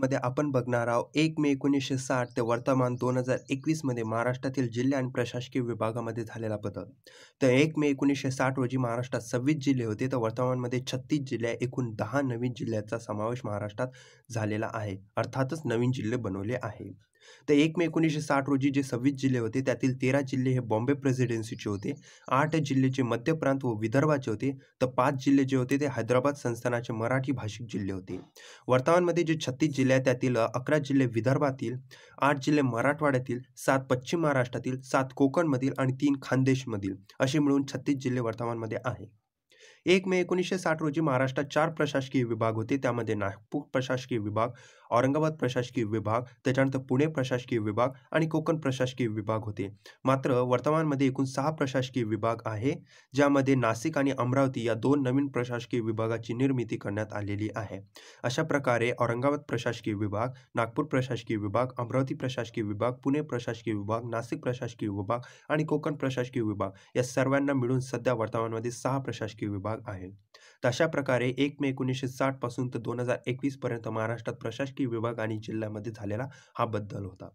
मध्ये आपण बघणार आहोत एक मे एकोणीसशे साठ ते वर्तमान दोन हजार एकवीसमध्ये महाराष्ट्रातील जिल्हे आणि प्रशासकीय विभागामध्ये झालेला बदल तर एक मे एकोणीसशे साठ रोजी महाराष्ट्रात सव्वीस जिल्हे होते तर वर्तमानमध्ये छत्तीस जिल्हे एकूण दहा नवीन जिल्ह्याचा समावेश महाराष्ट्रात झालेला आहे अर्थातच नवीन जिल्हे बनवले आहे तर एक मे एकोणीसशे साठ रोजी जे सव्वीस जिल्हे होते त्यातील तेरा जिल्हे हे बॉम्बे प्रेसिडेन्सीचे होते आठ जिल्हे मध्य प्रांत व विदर्भाचे होते तर पाच जिल्हे जे होते ते हैदराबाद संस्थानाचे मराठी भाषिक जिल्हे होते वर्तमानमध्ये जे छत्तीस जिल्हे आहेत त्यातील अकरा जिल्हे विदर्भातील आठ जिल्हे मराठवाड्यातील सात पश्चिम महाराष्ट्रातील सात कोकणमधील आणि तीन खानदेशमधील असे मिळून छत्तीस जिल्हे वर्तमानमध्ये आहे एक मे एकोणीसशे साठ रोजी महाराष्ट्रात चार प्रशासकीय विभाग होते त्यामध्ये नागपूर प्रशासकीय विभाग औरंगाबाद प्रशासकीय विभाग त्याच्यानंतर पुणे प्रशासकीय विभाग आणि कोकण प्रशासकीय विभाग होते मात्र वर्तमानमध्ये एकूण सहा प्रशासकीय विभाग आहे ज्यामध्ये नाशिक आणि अमरावती या दोन नवीन प्रशासकीय विभागाची निर्मिती करण्यात आलेली आहे अशा प्रकारे औरंगाबाद प्रशासकीय विभाग नागपूर प्रशासकीय विभाग अमरावती प्रशासकीय विभाग पुणे प्रशासकीय विभाग नाशिक प्रशासकीय विभाग आणि कोकण प्रशासकीय विभाग या सर्वांना मिळून सध्या वर्तमानमध्ये सहा प्रशासकीय विभाग भाग आहे तशा प्रकारे एक मे एकोणीसशे साठपासून तर दोन हजार एकवीसपर्यंत महाराष्ट्रात प्रशासकीय विभाग आणि जिल्ह्यामध्ये झालेला हा बदल होता